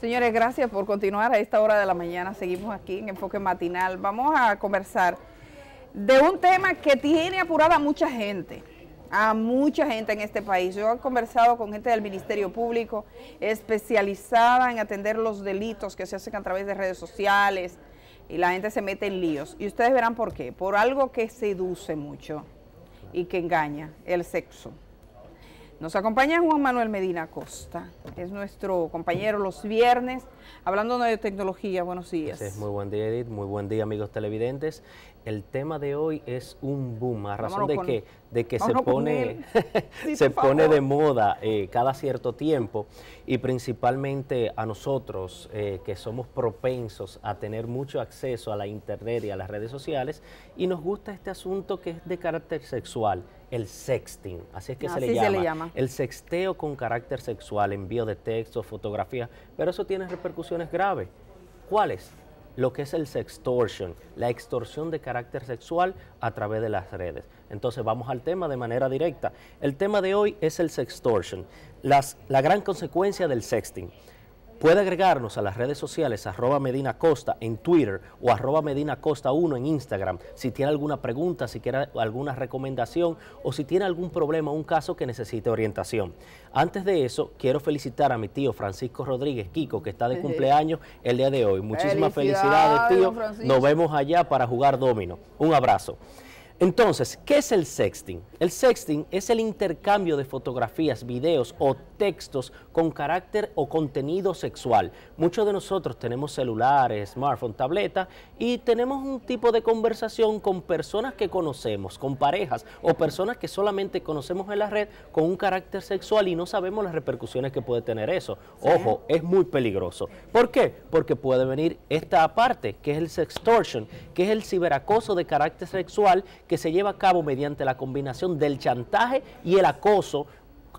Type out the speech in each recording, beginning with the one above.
Señores, gracias por continuar. A esta hora de la mañana seguimos aquí en Enfoque Matinal. Vamos a conversar de un tema que tiene apurada a mucha gente, a mucha gente en este país. Yo he conversado con gente del Ministerio Público especializada en atender los delitos que se hacen a través de redes sociales y la gente se mete en líos. Y ustedes verán por qué. Por algo que seduce mucho y que engaña, el sexo. Nos acompaña Juan Manuel Medina Costa, es nuestro compañero los viernes, hablando de tecnología. Buenos días. muy buen día, Edith. Muy buen día, amigos televidentes. El tema de hoy es un boom, a razón de, que, de que se pone, se pone de moda eh, cada cierto tiempo y principalmente a nosotros eh, que somos propensos a tener mucho acceso a la internet y a las redes sociales y nos gusta este asunto que es de carácter sexual el sexting, así es que se, le, llama. el sexteo con carácter sexual, envío de textos, fotografías, pero eso tiene repercusiones graves. ¿Cuáles? Lo que es el sextortion, la extorsión de carácter sexual a través de las redes. Entonces vamos al tema de manera directa. El tema de hoy es el sextortion, las, la gran consecuencia del sexting. Puede agregarnos a las redes sociales arroba Medina Costa en Twitter o arroba Medina Costa 1 en Instagram si tiene alguna pregunta, si quiere alguna recomendación o si tiene algún problema, un caso que necesite orientación. Antes de eso, quiero felicitar a mi tío Francisco Rodríguez Kiko, que está de cumpleaños el día de hoy. Muchísimas felicidades, felicidades tío. Nos vemos allá para jugar domino. Un abrazo. Entonces, ¿qué es el sexting? El sexting es el intercambio de fotografías, videos o textos con carácter o contenido sexual. Muchos de nosotros tenemos celulares, smartphones, tabletas y tenemos un tipo de conversación con personas que conocemos, con parejas o personas que solamente conocemos en la red con un carácter sexual y no sabemos las repercusiones que puede tener eso. Ojo, es muy peligroso. ¿Por qué? Porque puede venir esta parte, que es el sextortion, que es el ciberacoso de carácter sexual que se lleva a cabo mediante la combinación del chantaje y el acoso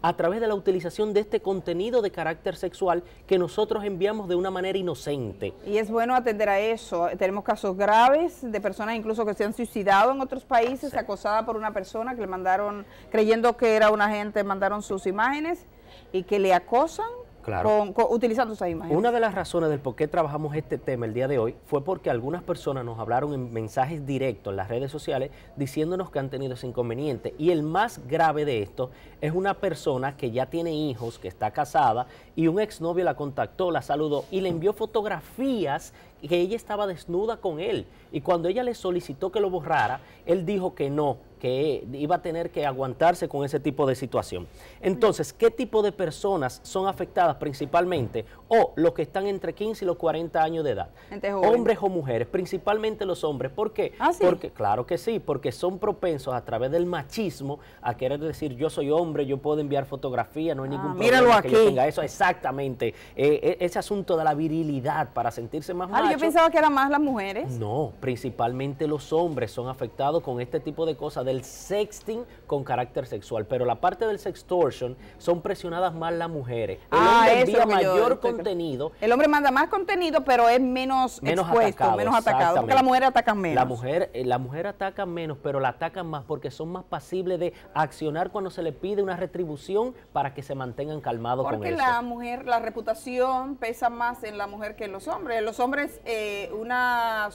a través de la utilización de este contenido de carácter sexual que nosotros enviamos de una manera inocente. Y es bueno atender a eso. Tenemos casos graves de personas incluso que se han suicidado en otros países, acosadas por una persona que le mandaron, creyendo que era un agente, mandaron sus imágenes y que le acosan Claro. utilizando Una de las razones del por qué trabajamos este tema el día de hoy fue porque algunas personas nos hablaron en mensajes directos en las redes sociales diciéndonos que han tenido ese inconveniente. Y el más grave de esto es una persona que ya tiene hijos, que está casada y un exnovio la contactó, la saludó y le envió fotografías que ella estaba desnuda con él. Y cuando ella le solicitó que lo borrara, él dijo que no, que iba a tener que aguantarse con ese tipo de situación. Entonces, ¿qué tipo de personas son afectadas principalmente? O los que están entre 15 y los 40 años de edad. Hombres o mujeres, principalmente los hombres. ¿Por qué? Ah, porque, claro que sí, porque son propensos a través del machismo a querer decir yo soy hombre, yo puedo enviar fotografía, no hay ah, ningún problema míralo aquí. que yo tenga eso. Exactamente. Eh, eh, ese asunto de la virilidad para sentirse más mal yo pensaba que eran más las mujeres. No, principalmente los hombres son afectados con este tipo de cosas del sexting con carácter sexual. Pero la parte del sextortion son presionadas más las mujeres. El ah, hombre envía mayor contenido. El hombre manda más contenido, pero es menos, menos expuesto, menos atacado. la mujer ataca menos. La mujer, eh, la mujer ataca menos, pero la atacan más porque son más pasibles de accionar cuando se le pide una retribución para que se mantengan calmados con eso. Porque la mujer, la reputación pesa más en la mujer que en los hombres. Los hombres eh, una,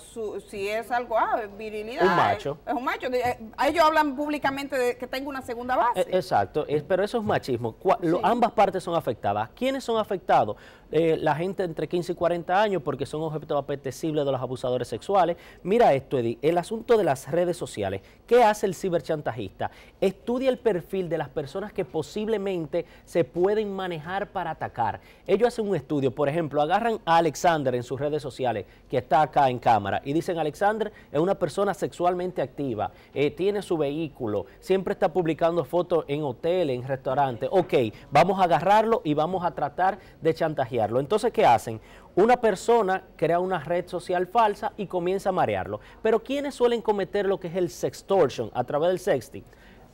si es algo, ah, virilidad. Es, un macho. Eh, ellos hablan públicamente de que tengo una segunda eh, base. exacto, pero eso es machismo. ambas partes son afectadas. ¿Quiénes son afectados? la gente entre 15 y 40 años porque son objetos apetecibles de los abusadores sexuales. Mira esto, Eddie. el asunto de las redes sociales. ¿Qué hace el ciberchantajista? Estudia el perfil de las personas que posiblemente se pueden manejar para atacar. Ellos hacen un estudio, por ejemplo, agarran a Alexander en sus redes sociales que está acá en cámara, y dicen, Alexander es una persona sexualmente activa, eh, tiene su vehículo, siempre está publicando fotos en hoteles, en restaurante ok, vamos a agarrarlo y vamos a tratar de chantajearlo. Entonces, ¿qué hacen? Una persona crea una red social falsa y comienza a marearlo. Pero ¿quiénes suelen cometer lo que es el sextortion a través del sexting?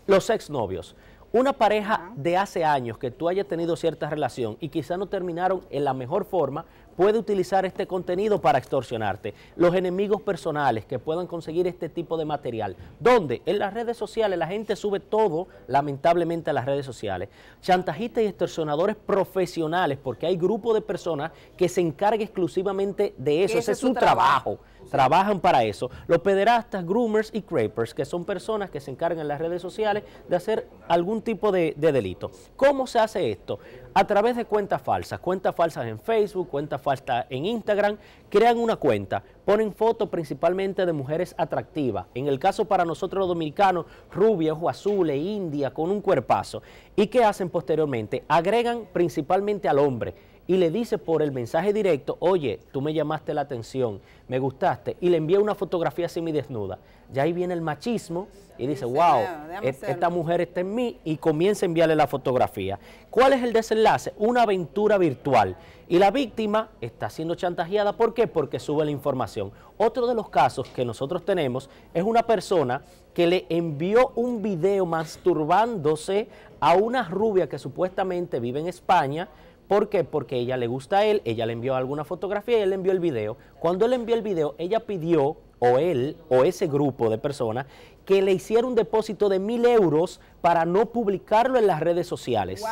Los exnovios. Una pareja de hace años que tú hayas tenido cierta relación y quizá no terminaron en la mejor forma, puede utilizar este contenido para extorsionarte. Los enemigos personales que puedan conseguir este tipo de material. ¿Dónde? En las redes sociales. La gente sube todo, lamentablemente, a las redes sociales. Chantajistas y extorsionadores profesionales, porque hay grupos de personas que se encargan exclusivamente de eso. Ese es su trabajo. Trabajan para eso. Los pederastas, groomers y crapers, que son personas que se encargan en las redes sociales de hacer algún tipo de, de delito. ¿Cómo se hace esto? A través de cuentas falsas. Cuentas falsas en Facebook, cuentas falta en Instagram, crean una cuenta, ponen fotos principalmente de mujeres atractivas. En el caso para nosotros los dominicanos, rubias, azul azules, india, con un cuerpazo. ¿Y qué hacen posteriormente? Agregan principalmente al hombre y le dice por el mensaje directo, oye, tú me llamaste la atención, me gustaste, y le envía una fotografía desnuda. Ya ahí viene el machismo y dice, wow, e-, esta mujer está en mí y comienza a enviarle la fotografía. ¿Cuál es el desenlace? Una aventura virtual. Y la víctima está siendo chantajeada. ¿Por qué? Porque sube la información. Otro de los casos que nosotros tenemos es una persona que le envió un video masturbándose a una rubia que supuestamente vive en España ¿Por qué? Porque ella le gusta a él, ella le envió alguna fotografía y él le envió el video. Cuando él envió el video, ella pidió o él o ese grupo de personas que le hicieron un depósito de mil euros para no publicarlo en las redes sociales.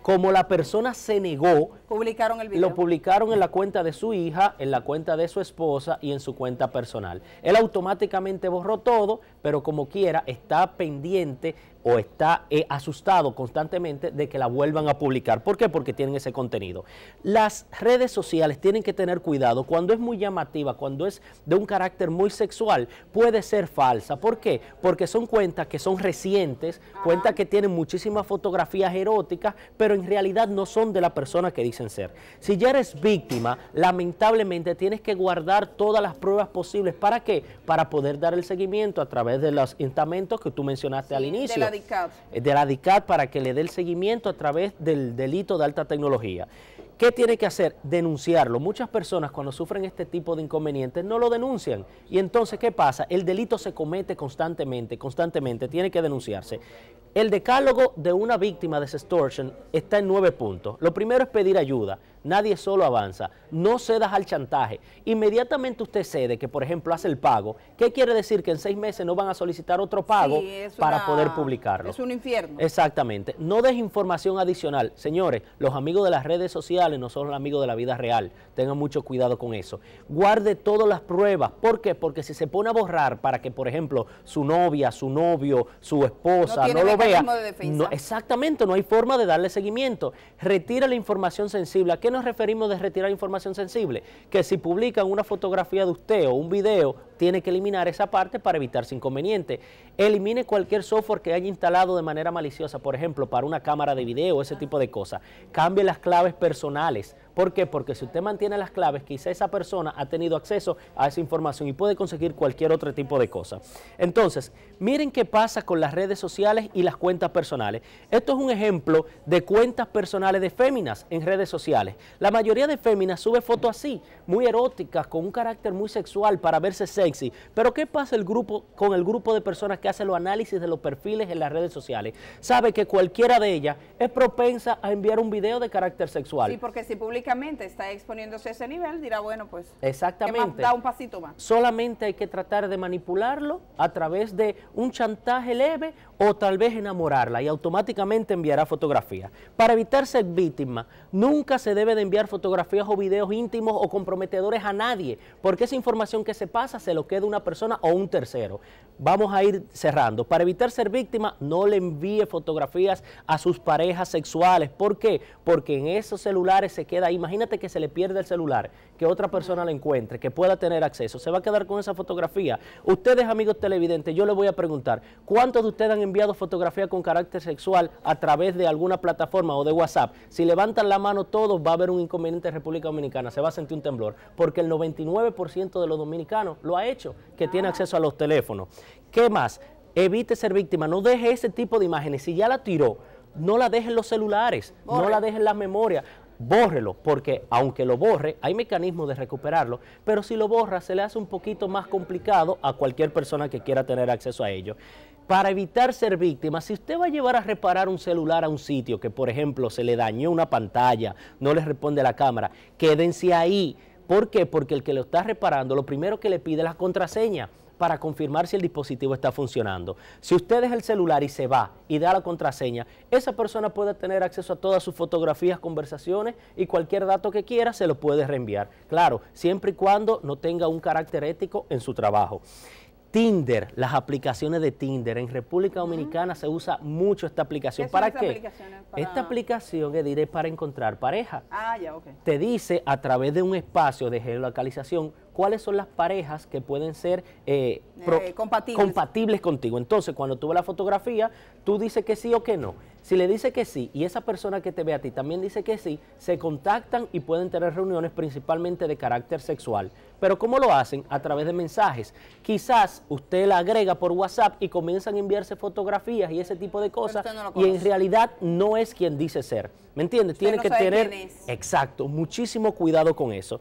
Como la persona se negó, publicaron el video. lo publicaron en la cuenta de su hija, en la cuenta de su esposa y en su cuenta personal. Él automáticamente borró todo, pero como quiera está pendiente o está eh, asustado constantemente de que la vuelvan a publicar. ¿Por qué? Porque tienen ese contenido. Las redes sociales tienen que tener cuidado cuando es muy llamativa, cuando es de un carácter muy sexual puede ser falsa. ¿Por qué? Porque son cuentas que son recientes, cuentas que tienen muchísimas fotografías eróticas, pero en realidad no son de la persona que dicen ser. Si ya eres víctima, lamentablemente tienes que guardar todas las pruebas posibles. ¿Para qué? Para poder dar el seguimiento a través de los instamentos que tú mencionaste al inicio. De la DICAT. Eh, de la DICAT para que le dé el seguimiento a través del delito de alta tecnología. ¿Qué tiene que hacer? Denunciarlo. Muchas personas cuando sufren este tipo de inconvenientes no lo denuncian. Y entonces, ¿qué pasa? El delito se comete constantemente, constantemente, tiene que denunciarse. El decálogo de una víctima de extortion está en nueve puntos. Lo primero es pedir ayuda. Nadie solo avanza. No cedas al chantaje. Inmediatamente usted cede, que por ejemplo hace el pago. ¿Qué quiere decir? Que en seis meses no van a solicitar otro pago para poder publicarlo. Es un infierno. Exactamente. No des información adicional. Señores, los amigos de las redes sociales no son los amigos de la vida real. Tengan mucho cuidado con eso. Guarde todas las pruebas. ¿Por qué? Porque si se pone a borrar para que, por ejemplo, su novia, su novio, su esposa no, no lo vea. De no, exactamente, no hay forma de darle seguimiento. Retira la información sensible nos referimos de retirar información sensible? Que si publican una fotografía de usted o un video tiene que eliminar esa parte para evitarse inconveniente. Elimine cualquier software que haya instalado de manera maliciosa, por ejemplo, para una cámara de video, ese tipo de cosas. Cambie las claves personales. ¿Por qué? Porque si usted mantiene las claves, quizá esa persona ha tenido acceso a esa información y puede conseguir cualquier otro tipo de cosa. Entonces, miren qué pasa con las redes sociales y las cuentas personales. Esto es un ejemplo de cuentas personales de féminas en redes sociales. La mayoría de féminas sube fotos así, muy eróticas, con un carácter muy sexual para verse sexy sí. Pero ¿qué pasa el grupo, con el grupo de personas que hacen los análisis de los perfiles en las redes sociales? Sabe que cualquiera de ellas es propensa a enviar un video de carácter sexual. Sí, porque si públicamente está exponiéndose a ese nivel, dirá, bueno, pues... Exactamente. da un pasito más. Solamente hay que tratar de manipularlo a través de un chantaje leve o tal vez enamorarla y automáticamente enviará fotografías. Para evitar ser víctima, nunca se debe de enviar fotografías o videos íntimos o comprometedores a nadie, porque esa información que se pasa se lo queda una persona o un tercero. Vamos a ir cerrando. Para evitar ser víctima, no le envíe fotografías a sus parejas sexuales. ¿Por qué? Porque en esos celulares se queda, imagínate que se le pierde el celular, que otra persona la encuentre, que pueda tener acceso. Se va a quedar con esa fotografía. Ustedes, amigos televidentes, yo les voy a preguntar, ¿cuántos de ustedes han enviado? enviado fotografía con carácter sexual a través de alguna plataforma o de WhatsApp, si levantan la mano todos va a haber un inconveniente en República Dominicana, se va a sentir un temblor, porque el 99% de los dominicanos lo ha hecho, que tiene ah. acceso a los teléfonos. ¿Qué más? Evite ser víctima, no deje ese tipo de imágenes. Si ya la tiró, no la deje en los celulares, no la deje en las memorias bórrelo, porque aunque lo borre, hay mecanismos de recuperarlo, pero si lo borra se le hace un poquito más complicado a cualquier persona que quiera tener acceso a ello para evitar ser víctima, si usted va a llevar a reparar un celular a un sitio que, por ejemplo, se le dañó una pantalla, no le responde la cámara, quédense ahí. ¿Por qué? Porque el que lo está reparando, lo primero que le pide es la contraseña para confirmar si el dispositivo está funcionando. Si usted deja el celular y se va y da la contraseña, esa persona puede tener acceso a todas sus fotografías, conversaciones y cualquier dato que quiera se lo puede reenviar. Claro, siempre y cuando no tenga un carácter ético en su trabajo. Tinder, las aplicaciones de Tinder. En República Dominicana se usa mucho esta aplicación. ¿Para qué? Esta aplicación es diré para encontrar pareja. Ah, ya, ok. Te dice a través de un espacio de geolocalización cuáles son las parejas que pueden ser eh, eh, compatibles. contigo. Entonces, cuando tú ves la fotografía, tú dices que sí o que no. Si le dice que sí y esa persona que te ve a ti también dice que sí, se contactan y pueden tener reuniones principalmente de carácter sexual. Pero ¿cómo lo hacen? A través de mensajes. Quizás usted la agrega por WhatsApp y comienzan a enviarse fotografías y ese tipo de cosas. y en realidad no es quien dice ser. ¿Me entiendes? Tiene que tener... Exacto, muchísimo cuidado con eso.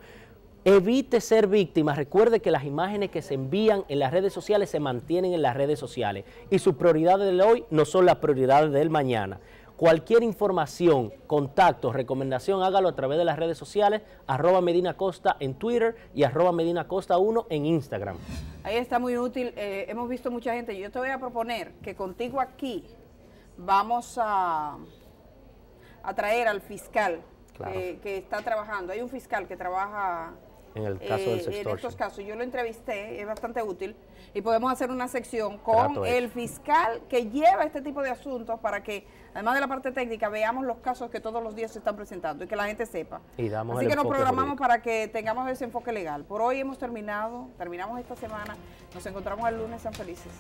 Evite ser víctima. Recuerde que las imágenes que se envían en las redes sociales se mantienen en las redes sociales y sus prioridades del hoy no son las prioridades del mañana. Cualquier información, contacto, recomendación, hágalo a través de las redes sociales, arroba Medina Costa en Twitter y arroba Medina Costa 1 en Instagram. Ahí está muy útil. Eh, hemos visto mucha gente. Yo te voy a proponer que contigo aquí vamos a, a traer al fiscal eh, que está trabajando. Hay un fiscal que trabaja en el caso eh, estos casos, yo lo entrevisté, es bastante útil, y podemos hacer una sección con el fiscal que lleva este tipo de asuntos para que, además de la parte técnica, veamos los casos que todos los días se están presentando y que la gente sepa. Así que nos programamos para que tengamos ese enfoque legal. Por hoy hemos terminado, terminamos esta semana, nos encontramos el lunes, sean felices.